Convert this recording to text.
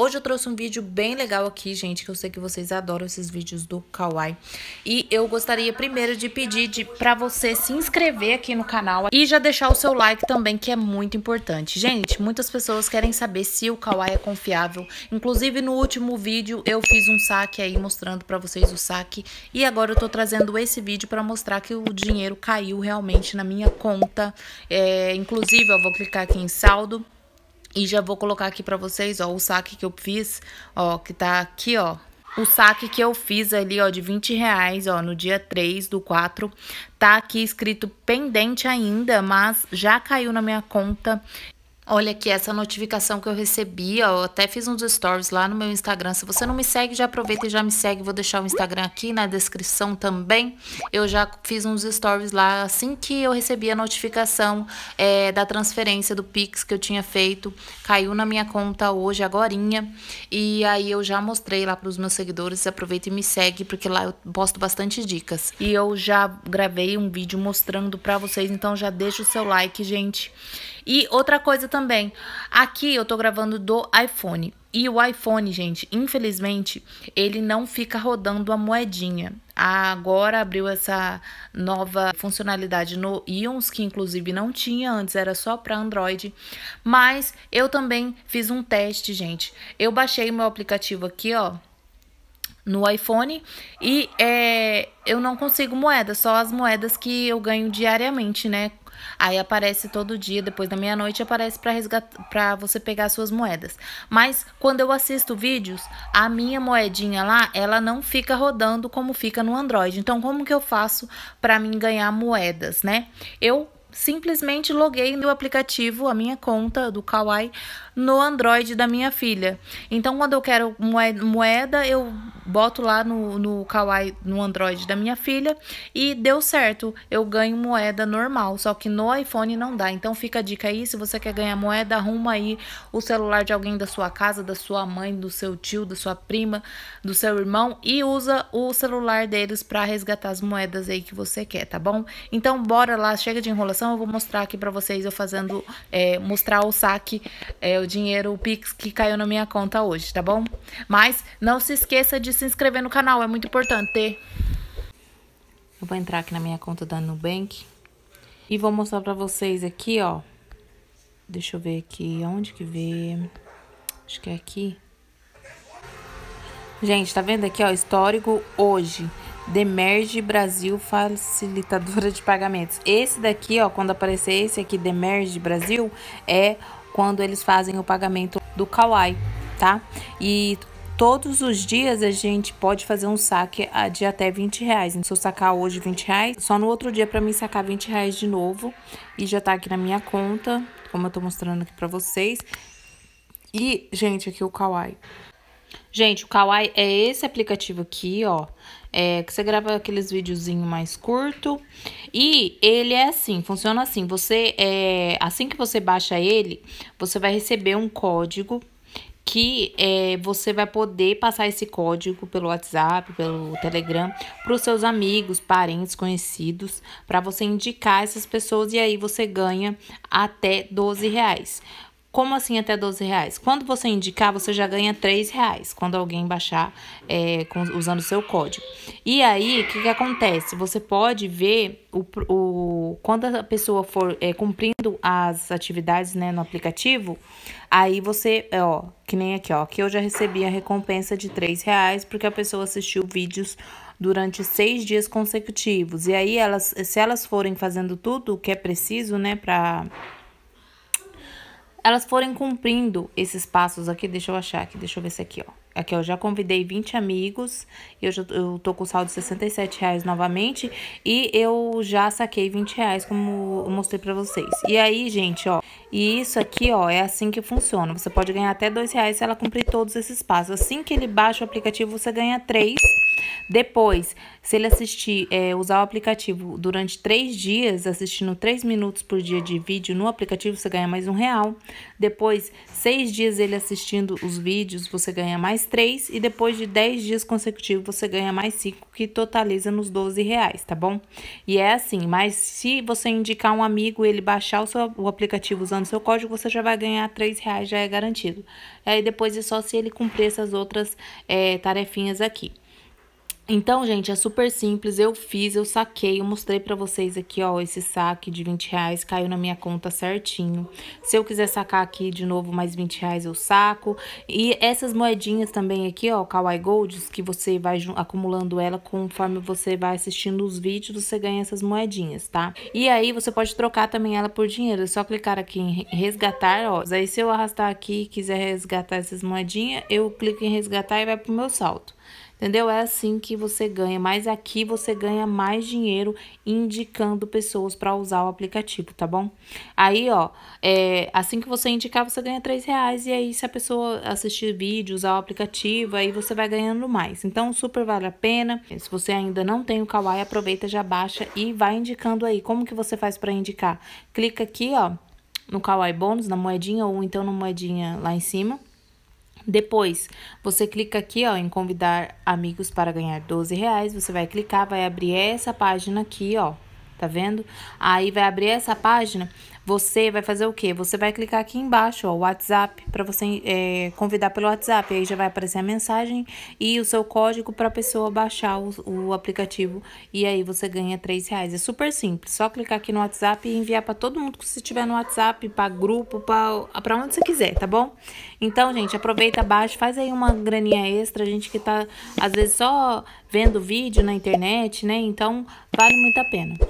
Hoje eu trouxe um vídeo bem legal aqui, gente, que eu sei que vocês adoram esses vídeos do Kawaii. E eu gostaria primeiro de pedir de, pra você se inscrever aqui no canal e já deixar o seu like também, que é muito importante. Gente, muitas pessoas querem saber se o Kawaii é confiável. Inclusive, no último vídeo eu fiz um saque aí mostrando pra vocês o saque. E agora eu tô trazendo esse vídeo pra mostrar que o dinheiro caiu realmente na minha conta. É, inclusive, eu vou clicar aqui em saldo. E já vou colocar aqui para vocês, ó, o saque que eu fiz, ó, que tá aqui, ó. O saque que eu fiz ali, ó, de 20 reais, ó, no dia 3 do 4, tá aqui escrito pendente ainda, mas já caiu na minha conta Olha aqui essa notificação que eu recebi, ó, eu até fiz uns stories lá no meu Instagram. Se você não me segue, já aproveita e já me segue. Vou deixar o Instagram aqui na descrição também. Eu já fiz uns stories lá assim que eu recebi a notificação é, da transferência do Pix que eu tinha feito. Caiu na minha conta hoje, agorinha. E aí eu já mostrei lá para os meus seguidores. Aproveita e me segue, porque lá eu posto bastante dicas. E eu já gravei um vídeo mostrando para vocês, então já deixa o seu like, gente. E outra coisa também, aqui eu tô gravando do iPhone. E o iPhone, gente, infelizmente, ele não fica rodando a moedinha. Agora abriu essa nova funcionalidade no Ions, que inclusive não tinha antes, era só para Android. Mas eu também fiz um teste, gente. Eu baixei meu aplicativo aqui, ó, no iPhone e é, eu não consigo moeda, só as moedas que eu ganho diariamente, né? Aí aparece todo dia, depois da meia-noite, aparece para resgatar para você pegar suas moedas. Mas quando eu assisto vídeos, a minha moedinha lá, ela não fica rodando como fica no Android. Então, como que eu faço para mim ganhar moedas, né? Eu simplesmente loguei no aplicativo, a minha conta do Kawaii, no Android da minha filha. Então, quando eu quero moeda, eu boto lá no, no Kawaii, no Android da minha filha, e deu certo. Eu ganho moeda normal, só que no iPhone não dá. Então, fica a dica aí, se você quer ganhar moeda, arruma aí o celular de alguém da sua casa, da sua mãe, do seu tio, da sua prima, do seu irmão, e usa o celular deles para resgatar as moedas aí que você quer, tá bom? Então, bora lá, chega de enrolação eu vou mostrar aqui para vocês eu fazendo, é, mostrar o saque, é, o dinheiro, o Pix que caiu na minha conta hoje, tá bom? Mas não se esqueça de se inscrever no canal, é muito importante. Eu vou entrar aqui na minha conta da Nubank e vou mostrar para vocês aqui, ó. Deixa eu ver aqui, onde que vê? Acho que é aqui. Gente, tá vendo aqui, ó, histórico hoje. Demerge Brasil Facilitadora de Pagamentos. Esse daqui, ó, quando aparecer esse aqui, Demerge Brasil, é quando eles fazem o pagamento do Kawai, tá? E todos os dias a gente pode fazer um saque de até 20 reais. Se eu sacar hoje 20 reais, só no outro dia para mim sacar 20 reais de novo. E já tá aqui na minha conta, como eu tô mostrando aqui pra vocês. E, gente, aqui o Kawaii. Gente, o Kawaii é esse aplicativo aqui, ó. É, que você grava aqueles videozinhos mais curto. E ele é assim, funciona assim. Você é, assim que você baixa ele, você vai receber um código que é, você vai poder passar esse código pelo WhatsApp, pelo Telegram, para os seus amigos, parentes, conhecidos, para você indicar essas pessoas e aí você ganha até 12 reais. Como assim até 12 reais? Quando você indicar, você já ganha 3 reais quando alguém baixar é, com, usando o seu código. E aí, o que, que acontece? Você pode ver o, o, quando a pessoa for é, cumprindo as atividades né, no aplicativo, aí você, é, ó, que nem aqui, ó, que eu já recebi a recompensa de 3 reais porque a pessoa assistiu vídeos durante seis dias consecutivos. E aí, elas, se elas forem fazendo tudo o que é preciso, né, para elas forem cumprindo esses passos aqui, deixa eu achar aqui, deixa eu ver se aqui, ó. Aqui, ó, já convidei 20 amigos e eu, já, eu tô com saldo de 67 reais novamente e eu já saquei 20 reais como eu mostrei pra vocês. E aí, gente, ó, e isso aqui, ó, é assim que funciona. Você pode ganhar até 2 reais se ela cumprir todos esses passos. Assim que ele baixa o aplicativo, você ganha 3 depois, se ele assistir, é, usar o aplicativo durante três dias, assistindo três minutos por dia de vídeo no aplicativo, você ganha mais um real. Depois, seis dias ele assistindo os vídeos, você ganha mais três. E depois de dez dias consecutivos, você ganha mais cinco, que totaliza nos doze reais, tá bom? E é assim, mas se você indicar um amigo ele baixar o, seu, o aplicativo usando seu código, você já vai ganhar três reais, já é garantido. Aí depois é só se ele cumprir essas outras é, tarefinhas aqui. Então, gente, é super simples, eu fiz, eu saquei, eu mostrei pra vocês aqui, ó, esse saque de 20 reais, caiu na minha conta certinho. Se eu quiser sacar aqui de novo mais 20 reais, eu saco. E essas moedinhas também aqui, ó, Kawaii Golds, que você vai acumulando ela conforme você vai assistindo os vídeos, você ganha essas moedinhas, tá? E aí, você pode trocar também ela por dinheiro, é só clicar aqui em resgatar, ó. Aí, se eu arrastar aqui e quiser resgatar essas moedinhas, eu clico em resgatar e vai pro meu saldo. Entendeu? É assim que você ganha, mas aqui você ganha mais dinheiro indicando pessoas para usar o aplicativo, tá bom? Aí, ó, é, assim que você indicar, você ganha 3 reais. E aí, se a pessoa assistir vídeo, usar o aplicativo, aí você vai ganhando mais. Então, super vale a pena. Se você ainda não tem o Kawaii, aproveita, já baixa e vai indicando aí. Como que você faz para indicar? Clica aqui, ó, no Kawaii Bônus, na moedinha ou então na moedinha lá em cima. Depois, você clica aqui ó, em convidar amigos para ganhar 12 reais. Você vai clicar, vai abrir essa página aqui, ó tá vendo? Aí vai abrir essa página, você vai fazer o quê? Você vai clicar aqui embaixo, ó, WhatsApp, para você é, convidar pelo WhatsApp. Aí já vai aparecer a mensagem e o seu código para a pessoa baixar o, o, aplicativo. E aí você ganha três reais. É super simples, só clicar aqui no WhatsApp e enviar para todo mundo que você tiver no WhatsApp, para grupo, para onde você quiser, tá bom? Então, gente, aproveita, baixa, faz aí uma graninha extra. A gente que tá, às vezes, só vendo vídeo na internet, né? Então, vale muito a pena.